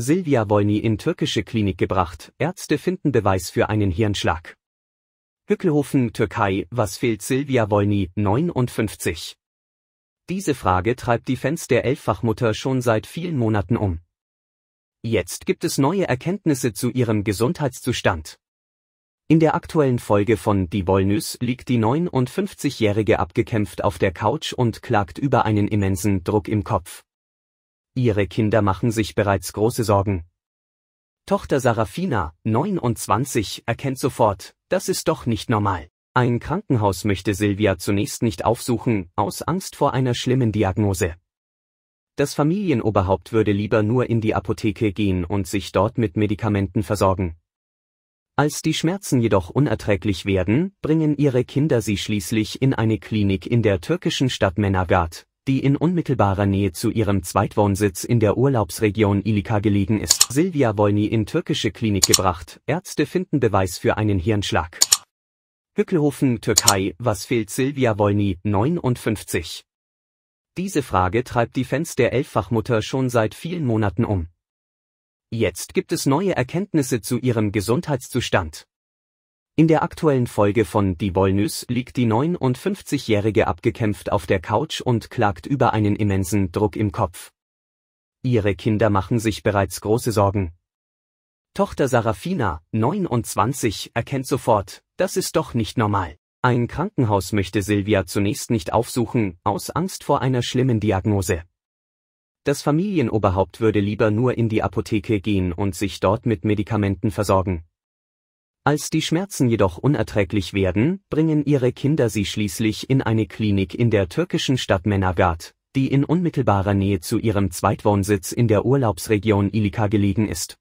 Silvia Wolny in türkische Klinik gebracht, Ärzte finden Beweis für einen Hirnschlag. Hückelhofen, Türkei, was fehlt Silvia Wolny, 59? Diese Frage treibt die Fans der Elffachmutter schon seit vielen Monaten um. Jetzt gibt es neue Erkenntnisse zu ihrem Gesundheitszustand. In der aktuellen Folge von Die Wollnüs liegt die 59-Jährige abgekämpft auf der Couch und klagt über einen immensen Druck im Kopf. Ihre Kinder machen sich bereits große Sorgen. Tochter Sarafina, 29, erkennt sofort, das ist doch nicht normal. Ein Krankenhaus möchte Silvia zunächst nicht aufsuchen, aus Angst vor einer schlimmen Diagnose. Das Familienoberhaupt würde lieber nur in die Apotheke gehen und sich dort mit Medikamenten versorgen. Als die Schmerzen jedoch unerträglich werden, bringen ihre Kinder sie schließlich in eine Klinik in der türkischen Stadt Menaghat, die in unmittelbarer Nähe zu ihrem Zweitwohnsitz in der Urlaubsregion Ilika gelegen ist. Silvia Wolny in türkische Klinik gebracht, Ärzte finden Beweis für einen Hirnschlag. Hückelhofen, Türkei, was fehlt Silvia Wolny, 59? Diese Frage treibt die Fans der Elffachmutter schon seit vielen Monaten um. Jetzt gibt es neue Erkenntnisse zu ihrem Gesundheitszustand. In der aktuellen Folge von Die Wollnüs liegt die 59-Jährige abgekämpft auf der Couch und klagt über einen immensen Druck im Kopf. Ihre Kinder machen sich bereits große Sorgen. Tochter Sarafina, 29, erkennt sofort, das ist doch nicht normal. Ein Krankenhaus möchte Silvia zunächst nicht aufsuchen, aus Angst vor einer schlimmen Diagnose. Das Familienoberhaupt würde lieber nur in die Apotheke gehen und sich dort mit Medikamenten versorgen. Als die Schmerzen jedoch unerträglich werden, bringen ihre Kinder sie schließlich in eine Klinik in der türkischen Stadt Menaghat, die in unmittelbarer Nähe zu ihrem Zweitwohnsitz in der Urlaubsregion Ilika gelegen ist